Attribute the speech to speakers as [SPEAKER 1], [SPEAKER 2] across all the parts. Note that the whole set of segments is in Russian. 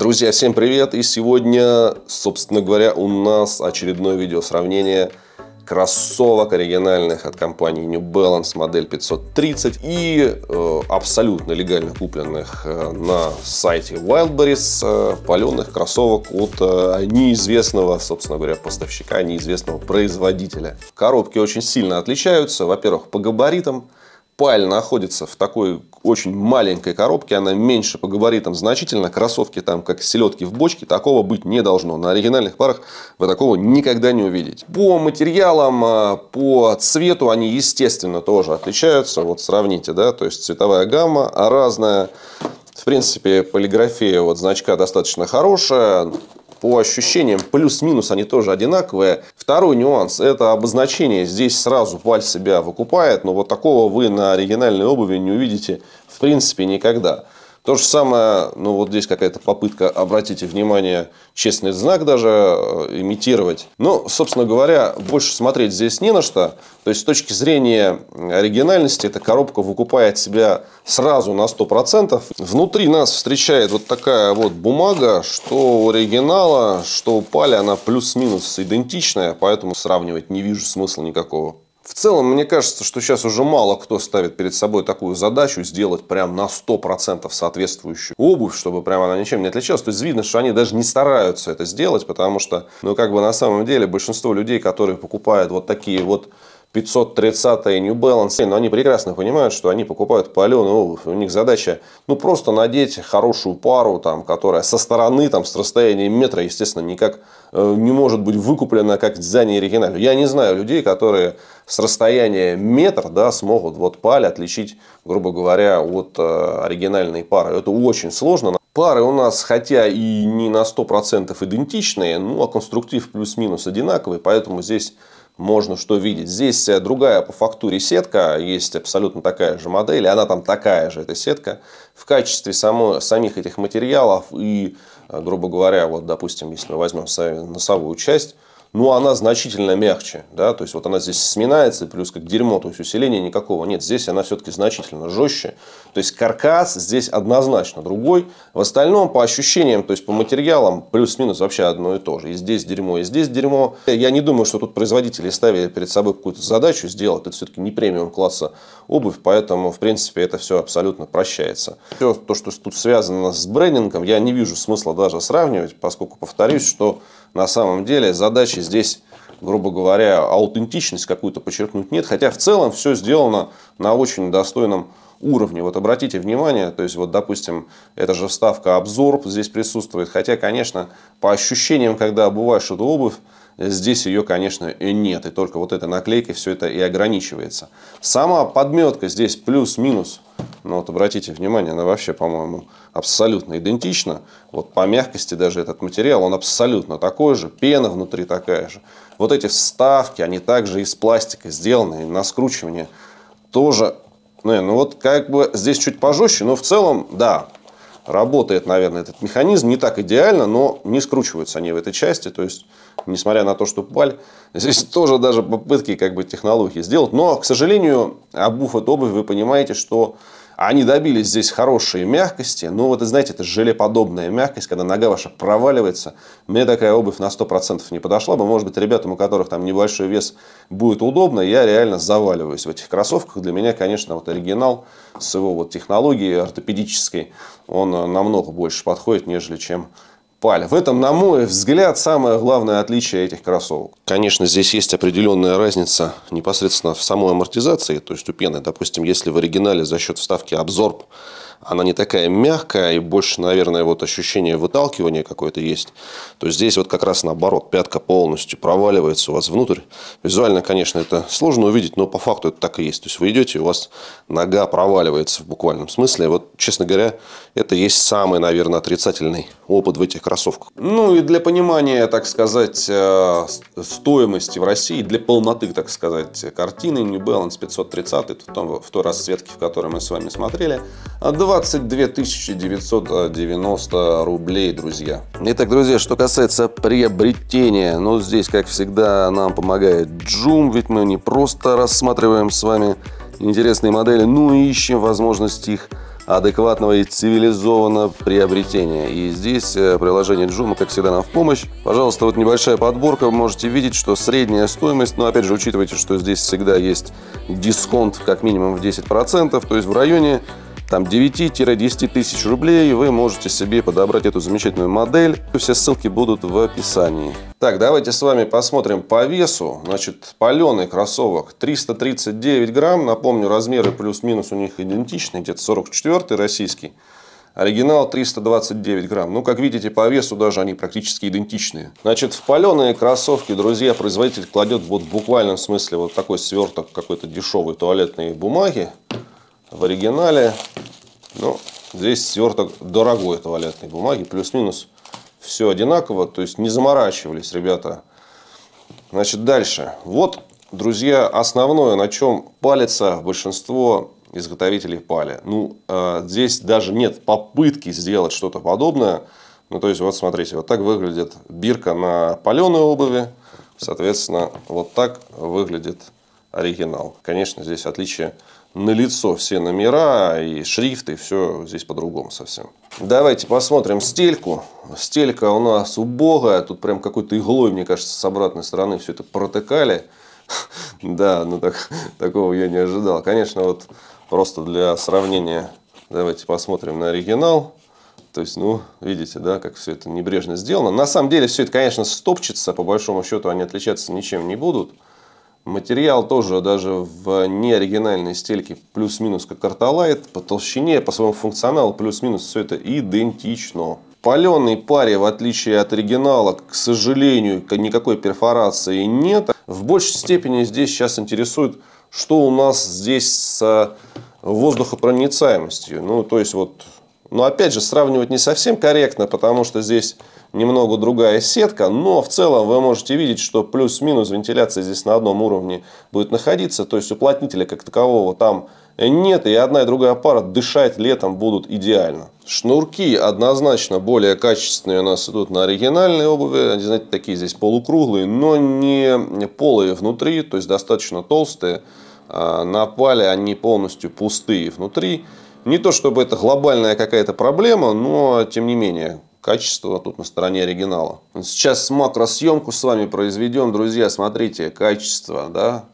[SPEAKER 1] Друзья, всем привет! И сегодня, собственно говоря, у нас очередное видео сравнение кроссовок оригинальных от компании New Balance модель 530 и э, абсолютно легально купленных э, на сайте Wildberries э, паленых кроссовок от э, неизвестного, собственно говоря, поставщика, неизвестного производителя. Коробки очень сильно отличаются, во-первых, по габаритам, Паль находится в такой очень маленькой коробке, она меньше по габаритам значительно, кроссовки там как селедки в бочке, такого быть не должно. На оригинальных парах вы такого никогда не увидите. По материалам, а, по цвету они, естественно, тоже отличаются. Вот сравните, да, то есть цветовая гамма а разная. В принципе, полиграфия вот значка достаточно хорошая по ощущениям плюс-минус они тоже одинаковые. Второй нюанс – это обозначение. Здесь сразу паль себя выкупает, но вот такого вы на оригинальной обуви не увидите в принципе никогда. То же самое, ну вот здесь какая-то попытка, обратите внимание, честный знак даже э, имитировать. Ну, собственно говоря, больше смотреть здесь не на что. То есть, с точки зрения оригинальности, эта коробка выкупает себя сразу на 100%. Внутри нас встречает вот такая вот бумага, что у оригинала, что у Пали, она плюс-минус идентичная, поэтому сравнивать не вижу смысла никакого. В целом, мне кажется, что сейчас уже мало кто ставит перед собой такую задачу сделать прям на 100% соответствующую обувь, чтобы прямо она ничем не отличалась. То есть видно, что они даже не стараются это сделать, потому что, ну, как бы на самом деле большинство людей, которые покупают вот такие вот 530 New Balance, но они прекрасно понимают, что они покупают паленую обувь. У них задача ну, просто надеть хорошую пару, там, которая со стороны, там, с расстояния метра, естественно, никак э, не может быть выкуплена как дизайн оригинально. Я не знаю людей, которые с расстояния метр да, смогут вот паль отличить, грубо говоря, от э, оригинальной пары. Это очень сложно. Пары у нас, хотя и не на 100% идентичные, ну а конструктив плюс-минус одинаковый, поэтому здесь можно что видеть. Здесь э, другая по фактуре сетка, есть абсолютно такая же модель, и она там такая же, эта сетка. В качестве само, самих этих материалов и, э, грубо говоря, вот, допустим, если мы возьмем носовую часть, ну, она значительно мягче, да, то есть вот она здесь сминается, плюс как дерьмо, то есть усиления никакого нет, здесь она все-таки значительно жестче, то есть каркас здесь однозначно другой, в остальном по ощущениям, то есть по материалам плюс-минус вообще одно и то же, и здесь дерьмо, и здесь дерьмо, я не думаю, что тут производители ставили перед собой какую-то задачу сделать, это все-таки не премиум класса обувь, поэтому в принципе это все абсолютно прощается. Все то, что тут связано с брендингом, я не вижу смысла даже сравнивать, поскольку повторюсь, что на самом деле задачи здесь грубо говоря, аутентичность какую-то подчеркнуть нет, хотя в целом все сделано на очень достойном уровне. Вот обратите внимание, то есть вот, допустим, эта же вставка обзор здесь присутствует, хотя, конечно, по ощущениям, когда обуваешь эту обувь, здесь ее, конечно, и нет, и только вот этой наклейкой все это и ограничивается. Сама подметка здесь плюс-минус но ну, вот обратите внимание, она вообще, по-моему, абсолютно идентична. Вот по мягкости даже этот материал, он абсолютно такой же, пена внутри такая же. Вот эти вставки, они также из пластика сделаны, и на скручивание тоже. Ну, ну вот как бы здесь чуть пожестче, но в целом, да, Работает, наверное, этот механизм не так идеально, но не скручиваются они в этой части. То есть, несмотря на то, что паль, здесь тоже даже попытки как бы технологии сделать. Но, к сожалению, обув эту обувь, вы понимаете, что они добились здесь хорошей мягкости, но ну, вот, знаете, это желеподобная мягкость, когда нога ваша проваливается. Мне такая обувь на 100% не подошла бы. Может быть, ребятам, у которых там небольшой вес, будет удобно. Я реально заваливаюсь в этих кроссовках. Для меня, конечно, вот оригинал с его вот технологией ортопедической, он э, намного больше подходит, нежели чем Паль. В этом, на мой взгляд, самое главное отличие этих кроссовок. Конечно, здесь есть определенная разница непосредственно в самой амортизации, то есть у пены. Допустим, если в оригинале за счет вставки Absorb она не такая мягкая и больше, наверное, вот ощущение выталкивания какое-то есть, то здесь вот как раз наоборот, пятка полностью проваливается у вас внутрь. Визуально, конечно, это сложно увидеть, но по факту это так и есть. То есть вы идете, у вас нога проваливается в буквальном смысле. Вот, честно говоря, это есть самый, наверное, отрицательный опыт в этих кроссовках. Ну и для понимания, так сказать, э, стоимости в России, для полноты, так сказать, картины New Balance 530 в, том, в той расцветке, в которой мы с вами смотрели, 2 а 22 990 рублей, друзья. Итак, друзья, что касается приобретения, ну, здесь, как всегда, нам помогает Джум, ведь мы не просто рассматриваем с вами интересные модели, но ну, и ищем возможность их адекватного и цивилизованного приобретения. И здесь э, приложение Joom, как всегда, нам в помощь. Пожалуйста, вот небольшая подборка. Вы можете видеть, что средняя стоимость, но ну, опять же, учитывайте, что здесь всегда есть дисконт как минимум в 10%, то есть в районе там 9-10 тысяч рублей, вы можете себе подобрать эту замечательную модель. Все ссылки будут в описании. Так, давайте с вами посмотрим по весу. Значит, паленый кроссовок 339 грамм. Напомню, размеры плюс-минус у них идентичны, где-то 44 российский. Оригинал 329 грамм. Ну, как видите, по весу даже они практически идентичные. Значит, в паленые кроссовки, друзья, производитель кладет вот в буквальном смысле вот такой сверток какой-то дешевой туалетной бумаги. В оригинале но ну, здесь сверток дорогой туалетной бумаги, плюс-минус все одинаково, то есть не заморачивались, ребята. Значит, дальше. Вот, друзья, основное, на чем палится большинство изготовителей пали. Ну, э, здесь даже нет попытки сделать что-то подобное. Ну, то есть, вот смотрите, вот так выглядит бирка на паленой обуви. Соответственно, вот так выглядит оригинал. Конечно, здесь отличие на лицо все номера и шрифты, все здесь по-другому совсем. Давайте посмотрим стельку. Стелька у нас убогая, тут прям какой-то иглой, мне кажется, с обратной стороны все это протыкали. Да, ну так, такого я не ожидал. Конечно, вот просто для сравнения, давайте посмотрим на оригинал. То есть, ну, видите, да, как все это небрежно сделано. На самом деле, все это, конечно, стопчется, по большому счету они отличаться ничем не будут. Материал тоже даже в неоригинальной стельке плюс-минус как арталайт. По толщине, по своему функционалу плюс-минус все это идентично. Паленой паре, в отличие от оригинала, к сожалению, никакой перфорации нет. В большей степени здесь сейчас интересует, что у нас здесь с воздухопроницаемостью. Ну, то есть вот... Но ну, опять же, сравнивать не совсем корректно, потому что здесь немного другая сетка, но в целом вы можете видеть, что плюс-минус вентиляция здесь на одном уровне будет находиться, то есть уплотнителя как такового там нет, и одна и другая пара дышать летом будут идеально. Шнурки однозначно более качественные у нас идут на оригинальной обуви. Они, знаете, такие здесь полукруглые, но не полые внутри, то есть достаточно толстые. А, на пале они полностью пустые внутри. Не то чтобы это глобальная какая-то проблема, но тем не менее качество тут на стороне оригинала. Сейчас макросъемку с вами произведем, друзья, смотрите, качество, да,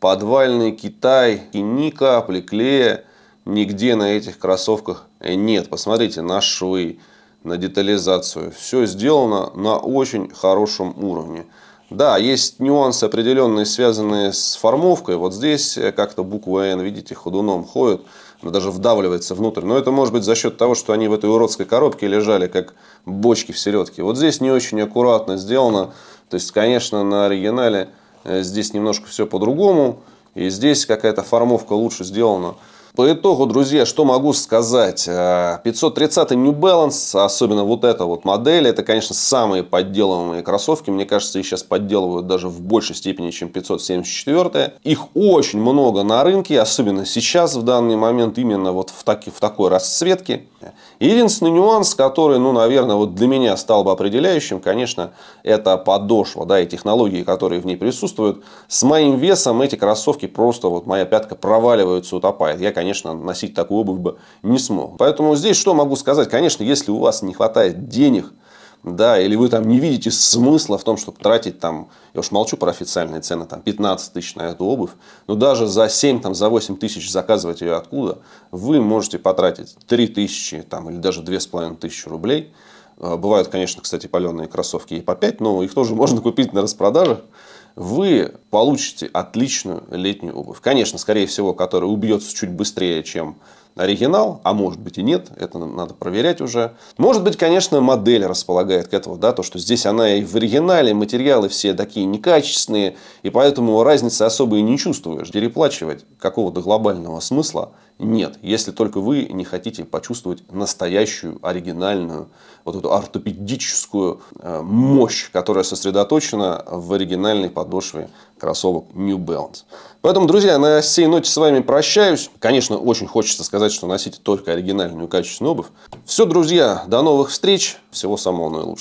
[SPEAKER 1] подвальный Китай, и ни капли клея нигде на этих кроссовках нет. Посмотрите на швы, на детализацию, все сделано на очень хорошем уровне. Да, есть нюансы определенные, связанные с формовкой. Вот здесь э, как-то буква «Н», видите, ходуном ходит даже вдавливается внутрь. Но это может быть за счет того, что они в этой уродской коробке лежали, как бочки в селедке. Вот здесь не очень аккуратно сделано. То есть, конечно, на оригинале э, здесь немножко все по-другому. И здесь какая-то формовка лучше сделана. По итогу, друзья, что могу сказать? 530 э, New Balance, особенно вот эта вот модель, это, конечно, самые подделываемые кроссовки. Мне кажется, их сейчас подделывают даже в большей степени, чем 574. Их очень много на рынке, особенно сейчас, в данный момент, именно вот в, таки, в такой расцветке. Единственный нюанс, который, ну, наверное, вот для меня стал бы определяющим, конечно, это подошва, да, и технологии, которые в ней присутствуют. С моим весом эти кроссовки просто, вот моя пятка проваливается, утопает. Я, конечно, носить такую обувь бы не смог. Поэтому здесь что могу сказать? Конечно, если у вас не хватает денег да, или вы там не видите смысла в том, чтобы тратить там, я уж молчу про официальные цены, там 15 тысяч на эту обувь, но даже за 7, там, за 8 тысяч заказывать ее откуда, вы можете потратить 3 тысячи там, или даже 2,5 тысячи рублей. А, бывают, конечно, кстати, паленые кроссовки и по 5, но их тоже можно купить на распродажах вы получите отличную летнюю обувь. Конечно, скорее всего, которая убьется чуть быстрее, чем оригинал, а может быть и нет, это надо проверять уже. Может быть, конечно, модель располагает к этому, да, то, что здесь она и в оригинале, материалы все такие некачественные, и поэтому разницы особо и не чувствуешь. Переплачивать какого-то глобального смысла нет, если только вы не хотите почувствовать настоящую, оригинальную, вот эту ортопедическую э, мощь, которая сосредоточена в оригинальной подошве кроссовок New Balance. Поэтому, друзья, на сей ноте с вами прощаюсь. Конечно, очень хочется сказать, что носите только оригинальную качественную обувь. Все, друзья, до новых встреч. Всего самого наилучшего.